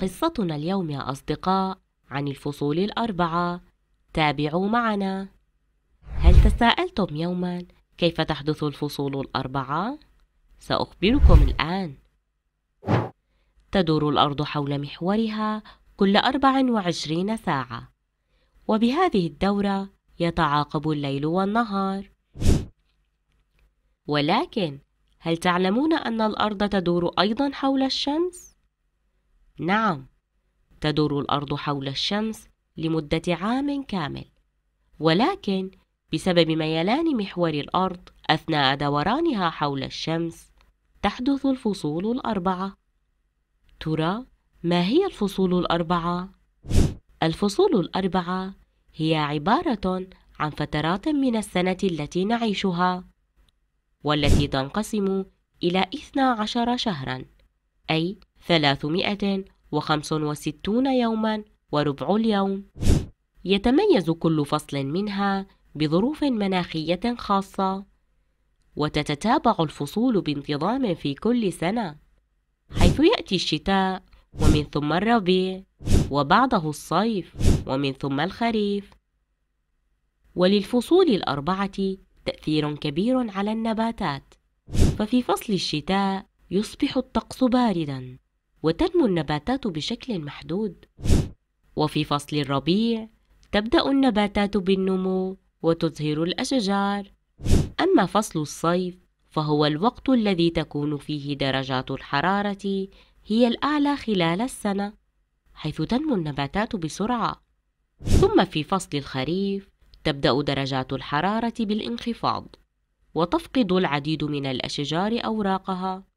قصتنا اليوم يا أصدقاء عن الفصول الأربعة تابعوا معنا هل تساءلتم يوما كيف تحدث الفصول الأربعة؟ سأخبركم الآن تدور الأرض حول محورها كل 24 ساعة وبهذه الدورة يتعاقب الليل والنهار ولكن هل تعلمون أن الأرض تدور أيضا حول الشمس؟ نعم، تدور الأرض حول الشمس لمدة عام كامل، ولكن بسبب ميلان محور الأرض أثناء دورانها حول الشمس، تحدث الفصول الأربعة. ترى ما هي الفصول الأربعة؟ الفصول الأربعة هي عبارة عن فترات من السنة التي نعيشها والتي تنقسم إلى 12 شهرا أي 365 يوما وربع اليوم يتميز كل فصل منها بظروف مناخية خاصة وتتتابع الفصول بانتظام في كل سنة حيث يأتي الشتاء ومن ثم الربيع وبعده الصيف ومن ثم الخريف وللفصول الأربعة تأثير كبير على النباتات ففي فصل الشتاء يصبح الطقس باردا وتنمو النباتات بشكل محدود وفي فصل الربيع تبدأ النباتات بالنمو وتزهر الأشجار أما فصل الصيف فهو الوقت الذي تكون فيه درجات الحرارة هي الأعلى خلال السنة حيث تنمو النباتات بسرعة ثم في فصل الخريف تبدأ درجات الحرارة بالانخفاض وتفقد العديد من الأشجار أوراقها